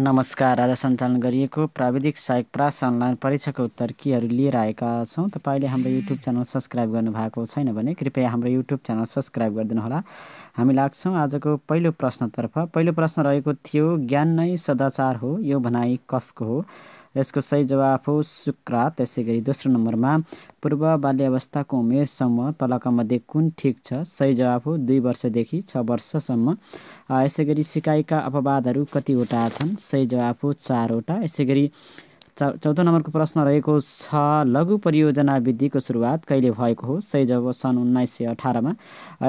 नमस्कार आज सञ्चालन गरिएको प्राविधिक सहायक प्रास अनलाइन परीक्षाको उत्तर केहरू लिएर आएका छौँ तपाईँले हाम्रो युट्युब च्यानल सब्सक्राइब गर्नुभएको छैन भने कृपया हाम्रो युट्युब च्यानल सब्सक्राइब होला हामी लाग्छौँ आजको पहिलो प्रश्नतर्फ पहिलो प्रश्न रहेको थियो ज्ञान नै सदाचार हो यो भनाइ कसको हो यसको सही जवाफ हो शुक्रा त्यसै गरी दोस्रो नम्बरमा पूर्व बाल्यावस्थाको उमेर समूह तलका मध्ये कुन ठिक छ सही जवाफ हो दुई वर्षदेखि छ वर्षसम्म यसै गरी सिकाइका अपवादहरू कतिवटा छन् सही जवाफ हो चारवटा यसै गरी चौ चौध नम्बरको प्रश्न रहेको छ लघु परियोजना विधिको सुरुवात कहिले भएको हो सही जब सन् उन्नाइस सय अठारमा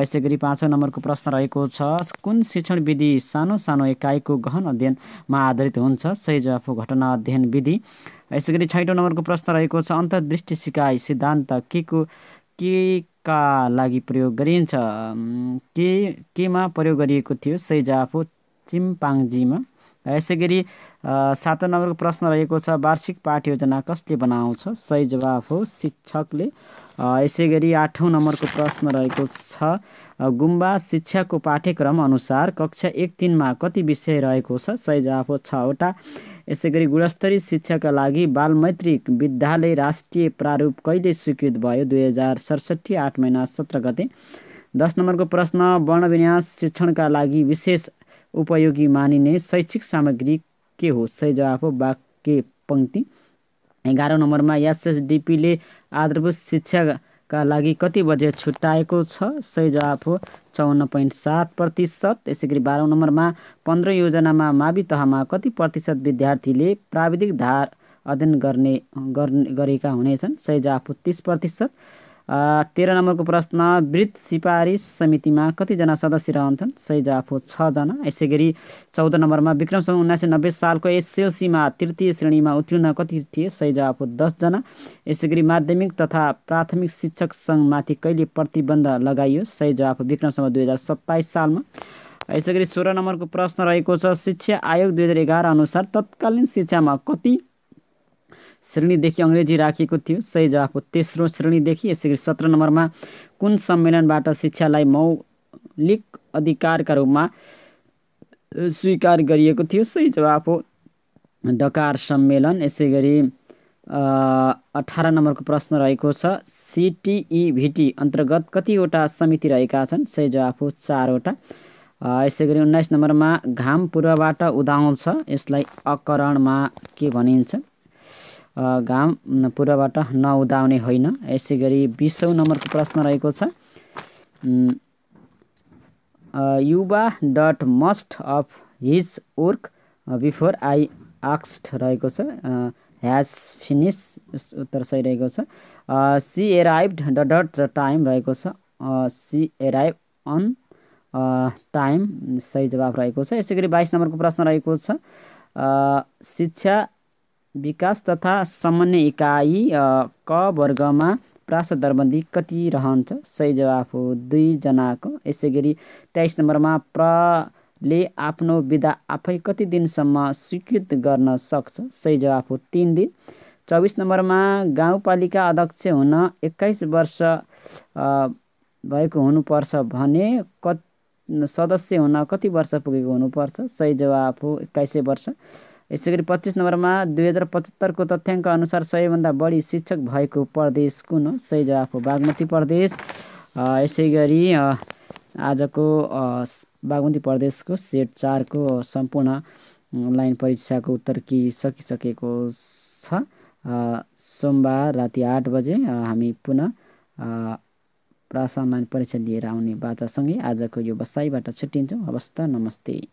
यसै गरी पाँचौँ नम्बरको प्रश्न रहेको छ कुन शिक्षण विधि सानो सानो एकाइको गहन अध्ययनमा आधारित हुन्छ सही जवाफ घटना अध्ययन विधि यसै गरी छैटौँ नम्बरको प्रश्न रहेको छ अन्तर्दृष्टि सिकाइ सिद्धान्त के को के का लागि प्रयोग गरिन्छ के केमा प्रयोग गरिएको थियो सही जवाफ चिम्पाङजीमा यसै गरी सातौँ नम्बरको प्रश्न रहेको छ वार्षिक पाठ योजना कसले बनाउँछ सही जवाफ हो शिक्षकले यसै गरी आठौँ नम्बरको प्रश्न रहेको छ गुम्बा शिक्षाको पाठ्यक्रम अनुसार कक्षा एक तिनमा कति विषय रहेको छ सही जवाफ हो छवटा यसै गरी गुणस्तरीय शिक्षाका लागि बालमैत्रिक विद्यालय राष्ट्रिय प्रारूप कहिले स्वीकृत भयो दुई हजार सडसठी आठ महिना सत्र गते दस नम्बरको प्रश्न वर्णविन्यास शिक्षणका लागि विशेष उपयोगी मानिने शैक्षिक सामग्री के हो सही जवाफ हो वाक्य पङ्क्ति एघार नम्बरमा एसएसडिपीले आधारभूत शिक्षाका लागि कति बजेट छुट्याएको छ सही जवाफ हो चौन्न पोइन्ट सात प्रतिशत त्यसै गरी बाह्रौँ नम्बरमा पन्ध्र योजनामा मावि तहमा कति प्रतिशत विद्यार्थीले प्राविधिक धार अध्ययन गर्ने गरेका हुनेछन् सही जवाफ हो तिस प्रतिशत तेह्र नम्बरको प्रश्न वृत्त सिफारिस समितिमा कतिजना सदस्य रहन्छन् सही जवाफ हो छजना यसै गरी चौध नम्बरमा विक्रमसम्म उन्नाइस सय नब्बे सालको एसएलसीमा तृतीय श्रेणीमा उत्तीर्ण कति थिए सही जवाफ हो दसजना यसै गरी माध्यमिक तथा प्राथमिक शिक्षक सङ्घमाथि कहिले प्रतिबन्ध लगाइयो सही जवाफ हो दुई हजार सत्ताइस सालमा यसै गरी सोह्र नम्बरको प्रश्न रहेको छ शिक्षा आयोग दुई हजार एघार अनुसार तत्कालीन शिक्षामा कति श्रेणीदेखि अङ्ग्रेजी राखिएको थियो सही जवाफ हो तेस्रो श्रेणीदेखि यसै गरी सत्र नम्बरमा कुन सम्मेलनबाट शिक्षालाई मौलिक अधिकारका रूपमा स्वीकार गरिएको थियो सही जवाफ हो डकार सम्मेलन यसै गरी अठार नम्बरको प्रश्न रहेको छ सिटिइभिटी अन्तर्गत कतिवटा समिति रहेका छन् सही जवाफ हो चारवटा यसै गरी उन्नाइस नम्बरमा घाम पूर्वबाट उदाउँछ यसलाई अकरणमा के भनिन्छ घाम पूर्वबाट नउदाउने होइन यसै गरी बिसौँ नम्बरको प्रश्न रहेको छ युवा डट most of his work before I आक्स्ड रहेको छ ह्याज फिनिस उत्तर सही रहेको छ सी एराइभ ड डट टाइम रहेको छ सी एराइभ अन टाइम सही जवाफ रहेको छ यसै गरी बाइस नम्बरको प्रश्न रहेको छ शिक्षा विकास तथा सामान्य इकाइ क वर्गमा प्रास दरबन्दी कति रहन्छ सही जवाफ हो दुईजनाको यसै गरी तेइस नम्बरमा प्रले आफ्नो विधा आफै कति दिनसम्म स्वीकृत गर्न सक्छ सही जवाफ हो तिन दिन चौबिस नम्बरमा गाउँपालिका अध्यक्ष हुन एक्काइस वर्ष भएको हुनुपर्छ भने कत सदस्य हुन कति वर्ष पुगेको हुनुपर्छ सही जवाफ हो एक्काइसै वर्ष यसै गरी पच्चिस नम्बरमा दुई हजार पचहत्तरको तथ्याङ्क अनुसार सबैभन्दा बढी शिक्षक भएको प्रदेश कुन हो सही जवाफ हो बागमती प्रदेश यसै गरी आजको बागमती प्रदेशको सेट चारको सम्पूर्ण अनलाइन परीक्षाको उत्तर कि सकिसकेको छ सोमबार राति आठ बजे हामी पुनः प्रास अनलाइन परीक्षा लिएर आउने बाचासँगै आजको यो बसाइबाट छुट्टिन्छौँ हवस् त नमस्ते